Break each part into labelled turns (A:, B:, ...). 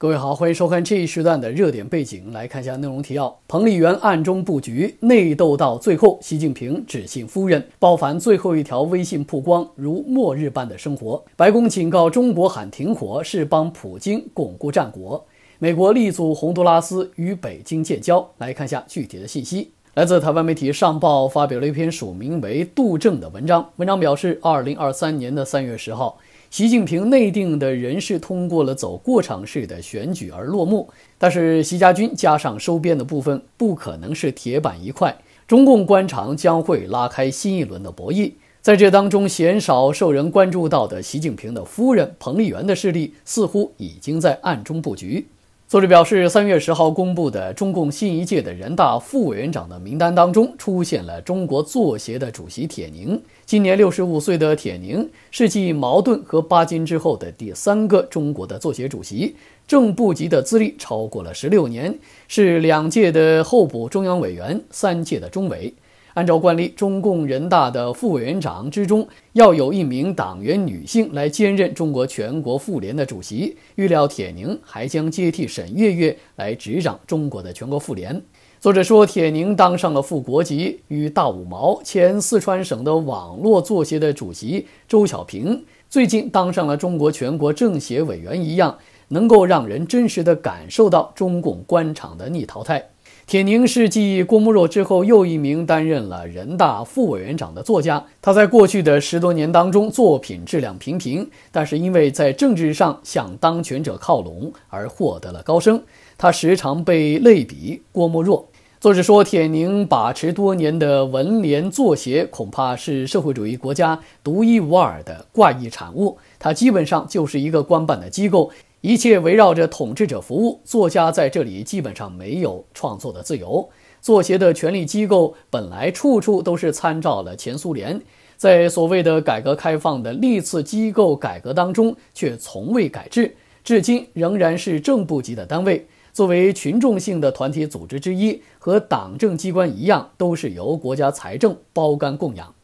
A: 各位好，欢迎收看这一时段的热点背景，来看一下内容提要：彭丽媛暗中布局内斗到最后，习近平只信夫人；鲍凡最后一条微信曝光，如末日般的生活；白宫警告中国喊停火是帮普京巩固战果；美国力阻洪都拉斯与北京建交。来看一下具体的信息，来自台湾媒体《上报》发表了一篇署名为杜正的文章，文章表示，二零二三年的三月十号。习近平内定的人事通过了走过场式的选举而落幕，但是习家军加上收编的部分不可能是铁板一块，中共官场将会拉开新一轮的博弈，在这当中鲜少受人关注到的习近平的夫人彭丽媛的势力似乎已经在暗中布局。作者表示，三月十号公布的中共新一届的人大副委员长的名单当中，出现了中国作协的主席铁凝。今年六十五岁的铁凝是继茅盾和巴金之后的第三个中国的作协主席，正部级的资历超过了十六年，是两届的候补中央委员，三届的中委。按照惯例，中共人大的副委员长之中要有一名党员女性来兼任中国全国妇联的主席。预料铁凝还将接替沈月月来执掌中国的全国妇联。作者说，铁凝当上了副国级，与大五毛前四川省的网络作协的主席周小平最近当上了中国全国政协委员一样，能够让人真实的感受到中共官场的逆淘汰。铁凝是继郭沫若之后又一名担任了人大副委员长的作家。他在过去的十多年当中，作品质量平平，但是因为在政治上向当权者靠拢而获得了高升。他时常被类比郭沫若。作者说，铁凝把持多年的文联作协恐怕是社会主义国家独一无二的怪异产物。它基本上就是一个官办的机构。一切围绕着统治者服务，作家在这里基本上没有创作的自由。作协的权力机构本来处处都是参照了前苏联，在所谓的改革开放的历次机构改革当中，却从未改制，至今仍然是正部级的单位。作为群众性的团体组织之一，和党政机关一样，都是由国家财政包干供养。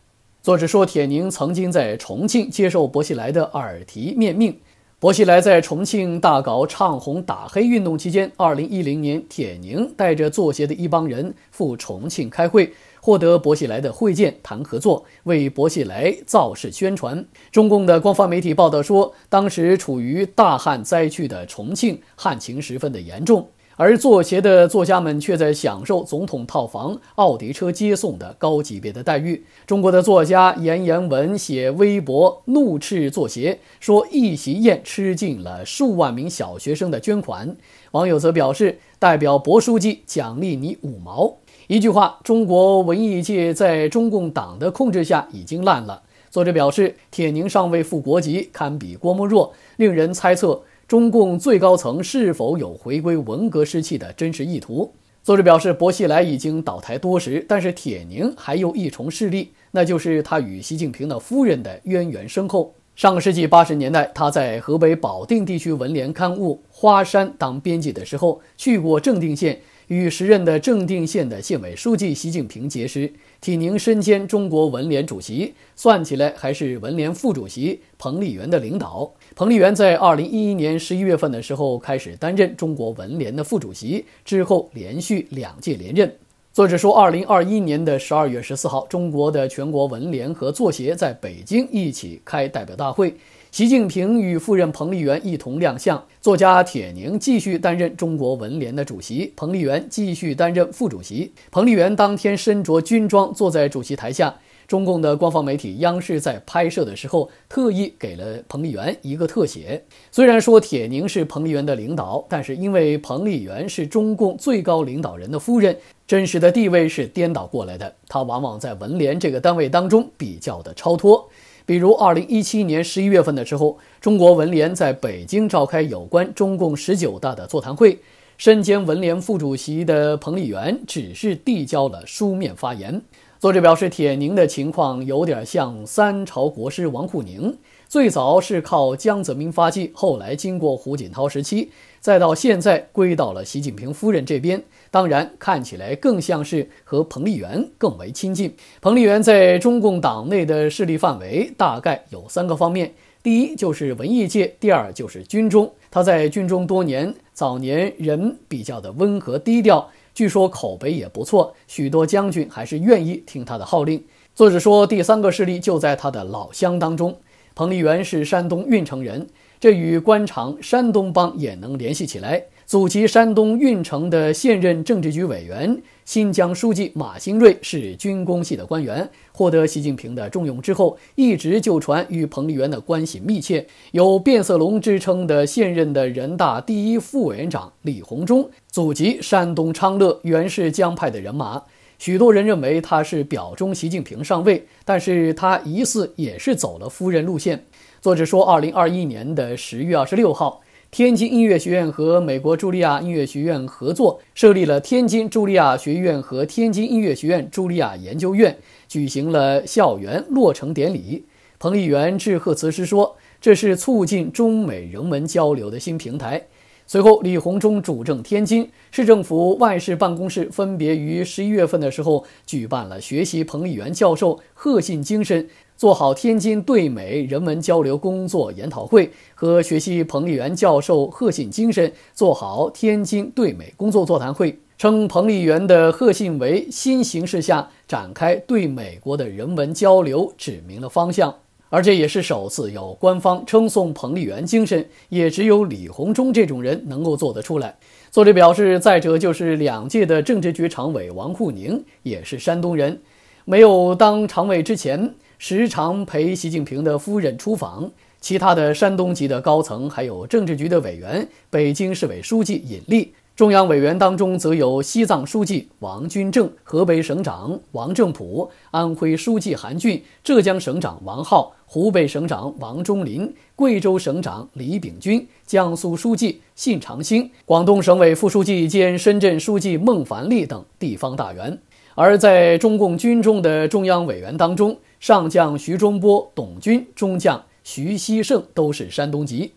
A: 作者说，铁凝曾经在重庆接受薄熙来的耳提面命。薄熙来在重庆大搞唱红打黑运动期间，二零一零年，铁凝带着作协的一帮人赴重庆开会，获得薄熙来的会见，谈合作，为薄熙来造势宣传。中共的官方媒体报道说，当时处于大旱灾区的重庆，旱情十分的严重。而作协的作家们却在享受总统套房、奥迪车接送的高级别的待遇。中国的作家阎连文写微博怒斥作协，说一席宴吃尽了数万名小学生的捐款。网友则表示：“代表薄书记奖励你五毛。”一句话，中国文艺界在中共党的控制下已经烂了。作者表示，铁凝尚未复国籍，堪比郭沫若，令人猜测。中共最高层是否有回归文革时期的真实意图？作者表示，薄熙来已经倒台多时，但是铁凝还有一重势力，那就是他与习近平的夫人的渊源深厚。上个世纪八十年代，他在河北保定地区文联刊物《花山》当编辑的时候，去过正定县。与时任的正定县的县委书记习近平结识，体宁身兼中国文联主席，算起来还是文联副主席彭丽媛的领导。彭丽媛在二零一一年十一月份的时候开始担任中国文联的副主席，之后连续两届连任。作者说，二零二一年的十二月十四号，中国的全国文联和作协在北京一起开代表大会，习近平与夫人彭丽媛一同亮相。作家铁凝继续担任中国文联的主席，彭丽媛继续担任副主席。彭丽媛当天身着军装，坐在主席台下。中共的官方媒体央视在拍摄的时候，特意给了彭丽媛一个特写。虽然说铁凝是彭丽媛的领导，但是因为彭丽媛是中共最高领导人的夫人，真实的地位是颠倒过来的。她往往在文联这个单位当中比较的超脱。比如二零一七年十一月份的时候，中国文联在北京召开有关中共十九大的座谈会，身兼文联副主席的彭丽媛只是递交了书面发言。作者表示，铁凝的情况有点像三朝国师王沪宁，最早是靠江泽民发迹，后来经过胡锦涛时期，再到现在归到了习近平夫人这边。当然，看起来更像是和彭丽媛更为亲近。彭丽媛在中共党内的势力范围大概有三个方面。第一就是文艺界，第二就是军中。他在军中多年，早年人比较的温和低调，据说口碑也不错，许多将军还是愿意听他的号令。作者说，第三个势力就在他的老乡当中，彭丽媛是山东运城人，这与官场山东帮也能联系起来。祖籍山东运城的现任政治局委员。新疆书记马兴瑞是军工系的官员，获得习近平的重用之后，一直就传与彭丽媛的关系密切。有“变色龙”之称的现任的人大第一副委员长李鸿忠，祖籍山东昌乐，原是江派的人马。许多人认为他是表忠习近平上位，但是他疑似也是走了夫人路线。作者说，二零二一年的十月二十六号。天津音乐学院和美国茱莉亚音乐学院合作设立了天津茱莉亚学院和天津音乐学院茱莉亚研究院，举行了校园落成典礼。彭丽媛致贺词时说：“这是促进中美人文交流的新平台。”随后，李鸿忠主政天津市政府外事办公室，分别于十一月份的时候举办了学习彭丽媛教授贺信精神，做好天津对美人文交流工作研讨会和学习彭丽媛教授贺信精神，做好天津对美工作座谈会，称彭丽媛的贺信为新形势下展开对美国的人文交流指明了方向。而这也是首次有官方称颂彭丽媛精神，也只有李鸿忠这种人能够做得出来。作者表示，再者就是两届的政治局常委王沪宁也是山东人，没有当常委之前，时常陪习近平的夫人出访。其他的山东籍的高层，还有政治局的委员，北京市委书记尹力。中央委员当中，则有西藏书记王军政、河北省长王正普、安徽书记韩俊、浙江省长王浩、湖北省长王忠林、贵州省长李炳军、江苏书记信长兴、广东省委副书记兼深圳书记孟凡利等地方大员。而在中共军中的中央委员当中，上将徐中波、董军，中将徐希胜都是山东籍。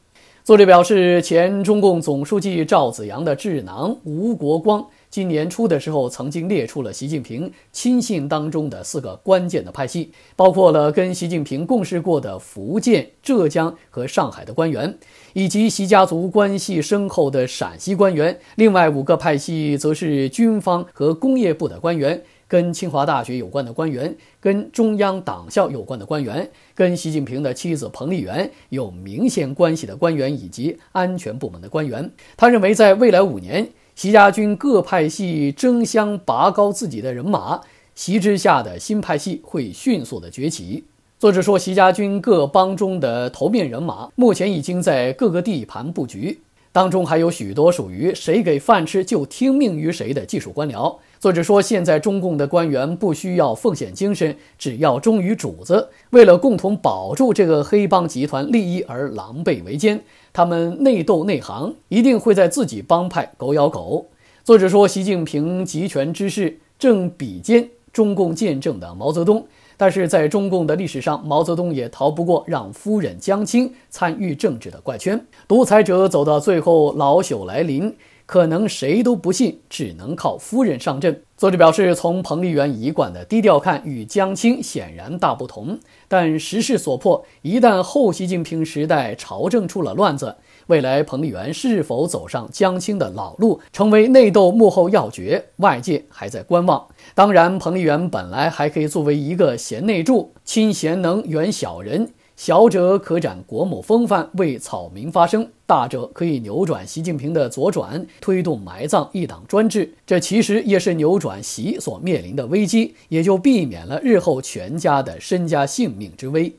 A: 作者表示，前中共总书记赵紫阳的智囊吴国光今年初的时候，曾经列出了习近平亲信当中的四个关键的派系，包括了跟习近平共事过的福建、浙江和上海的官员，以及习家族关系深厚的陕西官员。另外五个派系则是军方和工业部的官员。跟清华大学有关的官员，跟中央党校有关的官员，跟习近平的妻子彭丽媛有明显关系的官员，以及安全部门的官员。他认为，在未来五年，习家军各派系争相拔高自己的人马，习之下的新派系会迅速的崛起。作者说，习家军各帮中的头面人马，目前已经在各个地盘布局，当中还有许多属于谁给饭吃就听命于谁的技术官僚。作者说，现在中共的官员不需要奉献精神，只要忠于主子。为了共同保住这个黑帮集团利益而狼狈为奸，他们内斗内行，一定会在自己帮派狗咬狗。作者说，习近平集权之势正比肩中共见证的毛泽东，但是在中共的历史上，毛泽东也逃不过让夫人江青参与政治的怪圈。独裁者走到最后，老朽来临。可能谁都不信，只能靠夫人上阵。作者表示，从彭丽媛一贯的低调看，与江青显然大不同。但时势所迫，一旦后习近平时代朝政出了乱子，未来彭丽媛是否走上江青的老路，成为内斗幕后要角，外界还在观望。当然，彭丽媛本来还可以作为一个贤内助，亲贤能远小人。小者可展国母风范，为草民发声；大者可以扭转习近平的左转，推动埋葬一党专制。这其实也是扭转习所面临的危机，也就避免了日后全家的身家性命之危。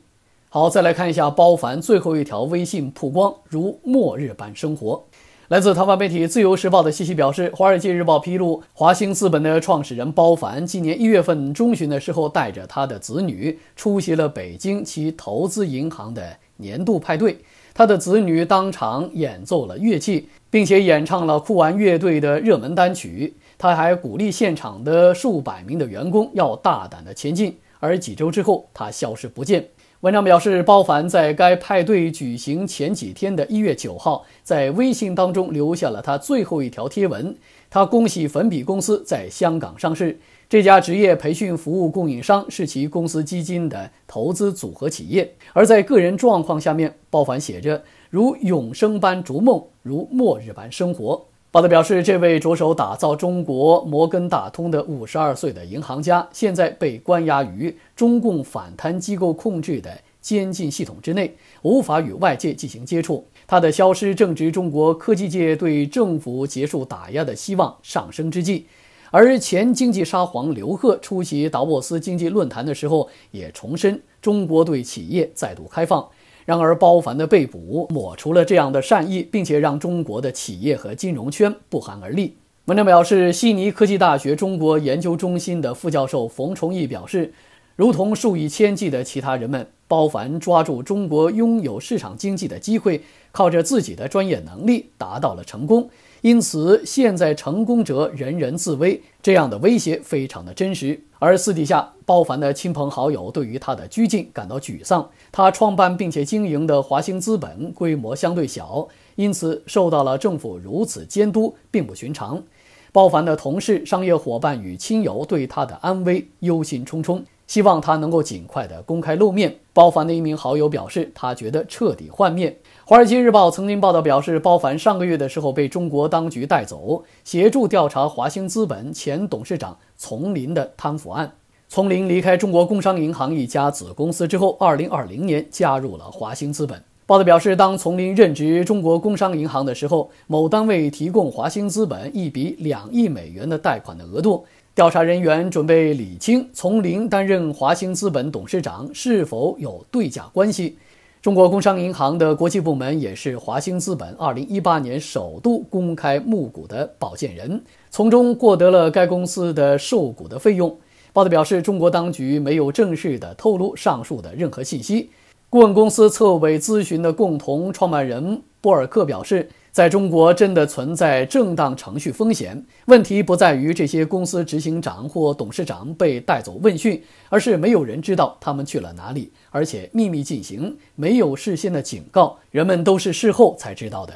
A: 好，再来看一下包凡最后一条微信曝光，如末日般生活。来自台湾媒体《自由时报》的信息表示，华尔街日报披露，华兴资本的创始人包凡今年一月份中旬的时候，带着他的子女出席了北京其投资银行的年度派对。他的子女当场演奏了乐器，并且演唱了酷玩乐队的热门单曲。他还鼓励现场的数百名的员工要大胆的前进。而几周之后，他消失不见。文章表示，包凡在该派对举行前几天的一月九号，在微信当中留下了他最后一条贴文。他恭喜粉笔公司在香港上市，这家职业培训服务供应商是其公司基金的投资组合企业。而在个人状况下面，包凡写着：“如永生般逐梦，如末日般生活。”报道表示，这位着手打造中国摩根大通的52岁的银行家，现在被关押于中共反贪机构控制的监禁系统之内，无法与外界进行接触。他的消失正值中国科技界对政府结束打压的希望上升之际，而前经济沙皇刘鹤出席达沃斯经济论坛的时候，也重申中国对企业再度开放。然而，包凡的被捕抹除了这样的善意，并且让中国的企业和金融圈不寒而栗。文章表示，悉尼科技大学中国研究中心的副教授冯崇义表示，如同数以千计的其他人们，包凡抓住中国拥有市场经济的机会，靠着自己的专业能力达到了成功。因此，现在成功者人人自危，这样的威胁非常的真实。而私底下，包凡的亲朋好友对于他的拘禁感到沮丧。他创办并且经营的华兴资本规模相对小，因此受到了政府如此监督，并不寻常。包凡的同事、商业伙伴与亲友对他的安危忧心忡忡，希望他能够尽快的公开露面。包凡的一名好友表示，他觉得彻底幻灭。《华尔街日报》曾经报道表示，包凡上个月的时候被中国当局带走，协助调查华兴资本前董事长丛林的贪腐案。丛林离开中国工商银行一家子公司之后，二零二零年加入了华兴资本。报道表示，当丛林任职中国工商银行的时候，某单位提供华兴资本一笔两亿美元的贷款的额度，调查人员准备理清丛林担任华兴资本董事长是否有对价关系。中国工商银行的国际部门也是华兴资本2018年首度公开募股的保荐人，从中获得了该公司的受股的费用。报道表示，中国当局没有正式的透露上述的任何信息。顾问公司策委咨询的共同创办人波尔克表示。在中国真的存在正当程序风险问题，不在于这些公司执行长或董事长被带走问讯，而是没有人知道他们去了哪里，而且秘密进行，没有事先的警告，人们都是事后才知道的。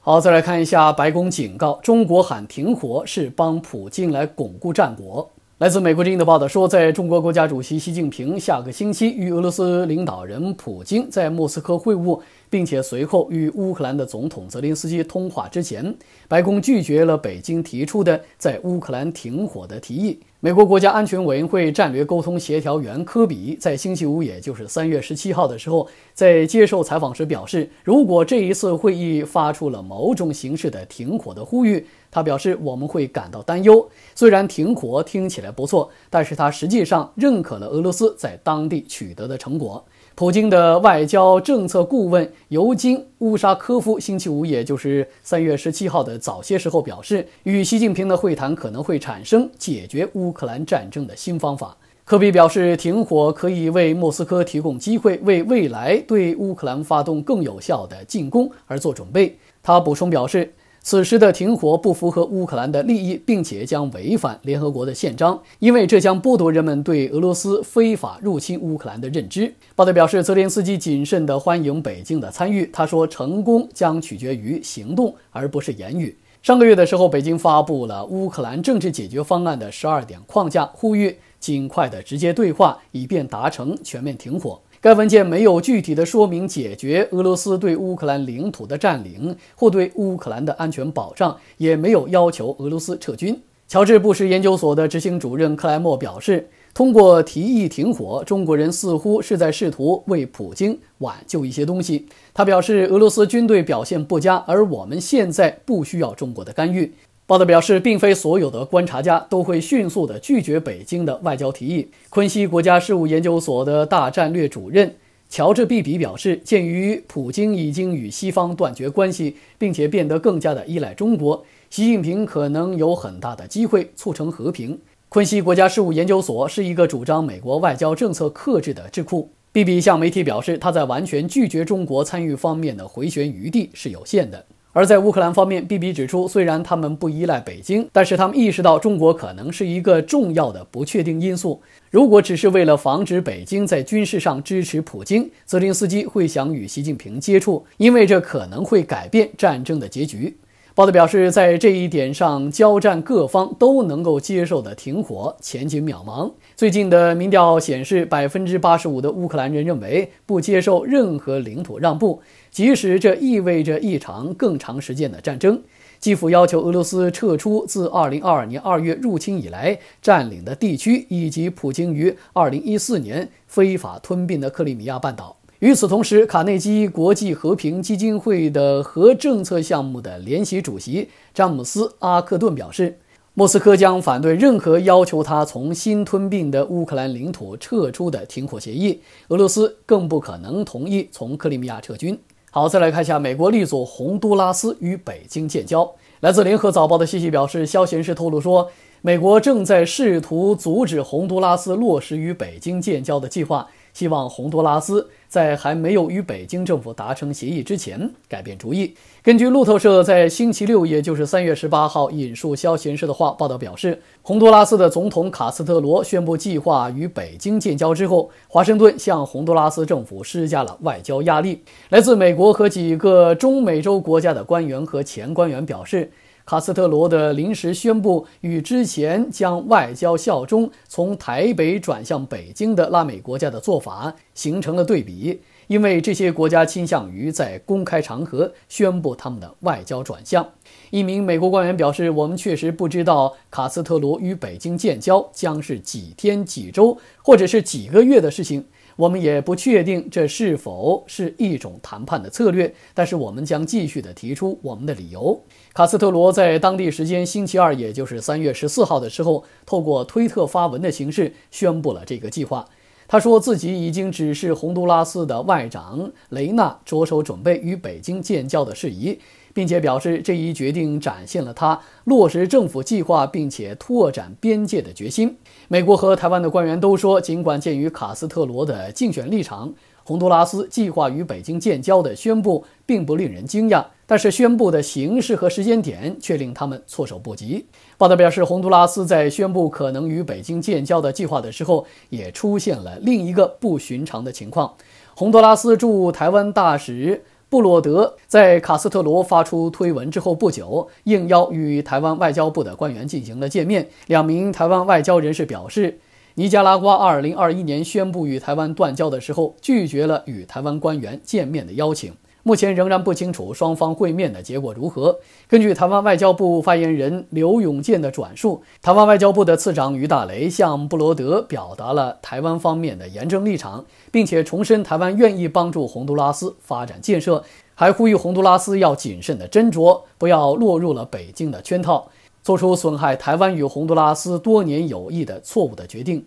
A: 好，再来看一下白宫警告：中国喊停火是帮普京来巩固战果。来自美国之音的报道说，在中国国家主席习近平下个星期与俄罗斯领导人普京在莫斯科会晤，并且随后与乌克兰的总统泽林斯基通话之前，白宫拒绝了北京提出的在乌克兰停火的提议。美国国家安全委员会战略沟通协调员科比在星期五，也就是三月十七号的时候，在接受采访时表示，如果这一次会议发出了某种形式的停火的呼吁，他表示我们会感到担忧。虽然停火听起来不错，但是他实际上认可了俄罗斯在当地取得的成果。普京的外交政策顾问尤金·乌沙科夫星期五，也就是三月十七号的早些时候表示，与习近平的会谈可能会产生解决乌克兰战争的新方法。科比表示，停火可以为莫斯科提供机会，为未来对乌克兰发动更有效的进攻而做准备。他补充表示。此时的停火不符合乌克兰的利益，并且将违反联合国的宪章，因为这将剥夺人们对俄罗斯非法入侵乌克兰的认知。报道表示，泽连斯基谨慎地欢迎北京的参与。他说，成功将取决于行动，而不是言语。上个月的时候，北京发布了乌克兰政治解决方案的十二点框架，呼吁尽快的直接对话，以便达成全面停火。该文件没有具体的说明解决俄罗斯对乌克兰领土的占领或对乌克兰的安全保障，也没有要求俄罗斯撤军。乔治·布什研究所的执行主任克莱默表示，通过提议停火，中国人似乎是在试图为普京挽救一些东西。他表示，俄罗斯军队表现不佳，而我们现在不需要中国的干预。报道表示，并非所有的观察家都会迅速地拒绝北京的外交提议。昆西国家事务研究所的大战略主任乔治·毕比表示，鉴于普京已经与西方断绝关系，并且变得更加的依赖中国，习近平可能有很大的机会促成和平。昆西国家事务研究所是一个主张美国外交政策克制的智库。毕比向媒体表示，他在完全拒绝中国参与方面的回旋余地是有限的。而在乌克兰方面，b 比指出，虽然他们不依赖北京，但是他们意识到中国可能是一个重要的不确定因素。如果只是为了防止北京在军事上支持普京，泽林斯基会想与习近平接触，因为这可能会改变战争的结局。报道表示，在这一点上，交战各方都能够接受的停火前景渺茫。最近的民调显示，百分之八十五的乌克兰人认为不接受任何领土让步，即使这意味着一场更长时间的战争。基辅要求俄罗斯撤出自二零二二年二月入侵以来占领的地区，以及普京于二零一四年非法吞并的克里米亚半岛。与此同时，卡内基国际和平基金会的核政策项目的联席主席詹姆斯·阿克顿表示，莫斯科将反对任何要求他从新吞并的乌克兰领土撤出的停火协议。俄罗斯更不可能同意从克里米亚撤军。好，再来看一下美国力阻洪都拉斯与北京建交。来自联合早报的信息表示，消息人士透露说，美国正在试图阻止洪都拉斯落实与北京建交的计划。希望洪都拉斯在还没有与北京政府达成协议之前改变主意。根据路透社在星期六，也就是三月十八号引述消息人士的话报道表示，洪都拉斯的总统卡斯特罗宣布计划与北京建交之后，华盛顿向洪都拉斯政府施加了外交压力。来自美国和几个中美洲国家的官员和前官员表示。卡斯特罗的临时宣布与之前将外交效忠从台北转向北京的拉美国家的做法形成了对比，因为这些国家倾向于在公开场合宣布他们的外交转向。一名美国官员表示：“我们确实不知道卡斯特罗与北京建交将是几天、几周，或者是几个月的事情。”我们也不确定这是否是一种谈判的策略，但是我们将继续的提出我们的理由。卡斯特罗在当地时间星期二，也就是三月十四号的时候，透过推特发文的形式宣布了这个计划。他说自己已经指示洪都拉斯的外长雷纳着手准备与北京建交的事宜。并且表示这一决定展现了他落实政府计划并且拓展边界的决心。美国和台湾的官员都说，尽管鉴于卡斯特罗的竞选立场，洪都拉斯计划与北京建交的宣布并不令人惊讶，但是宣布的形式和时间点却令他们措手不及。报道表示，洪都拉斯在宣布可能与北京建交的计划的时候，也出现了另一个不寻常的情况：洪都拉斯驻台湾大使。布罗德在卡斯特罗发出推文之后不久，应邀与台湾外交部的官员进行了见面。两名台湾外交人士表示，尼加拉瓜2021年宣布与台湾断交的时候，拒绝了与台湾官员见面的邀请。目前仍然不清楚双方会面的结果如何。根据台湾外交部发言人刘永健的转述，台湾外交部的次长于大雷向布罗德表达了台湾方面的严正立场，并且重申台湾愿意帮助洪都拉斯发展建设，还呼吁洪都拉斯要谨慎的斟酌，不要落入了北京的圈套，做出损害台湾与洪都拉斯多年友谊的错误的决定。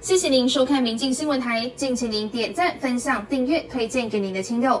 A: 谢谢您收看民进新闻台，敬请您点赞、分享、订阅、推荐给您的亲友。